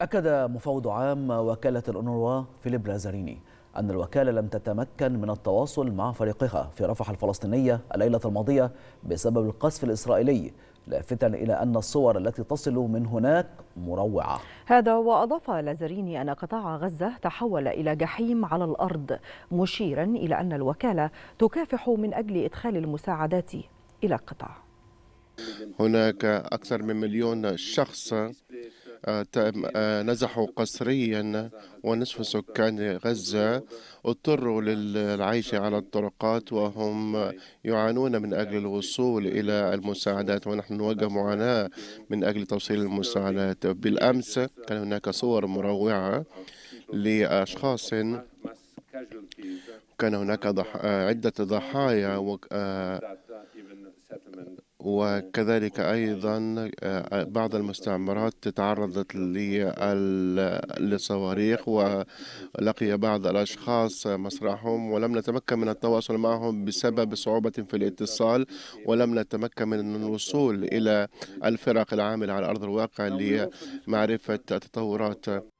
أكد مفوض عام وكالة الأونروا فيليب لازاريني أن الوكالة لم تتمكن من التواصل مع فريقها في رفح الفلسطينية الليلة الماضية بسبب القصف الإسرائيلي لافتا إلى أن الصور التي تصل من هناك مروعة هذا وأضاف لازاريني أن قطاع غزة تحول إلى جحيم على الأرض مشيرا إلى أن الوكالة تكافح من أجل إدخال المساعدات إلى القطاع هناك أكثر من مليون شخص آه، آه، نزحوا قسريا ونصف سكان غزة اضطروا للعيش على الطرقات وهم يعانون من أجل الوصول إلى المساعدات ونحن نواجه معاناة من أجل توصيل المساعدات بالأمس كان هناك صور مروعة لأشخاص كان هناك آه، عدة ضحايا وكذلك أيضا آه، بعض المستعمرات تعرضت للصواريخ ولقي بعض الأشخاص مسرحهم ولم نتمكن من التواصل معهم بسبب صعوبة في الاتصال ولم نتمكن من الوصول إلى الفرق العاملة على أرض الواقع لمعرفة التطورات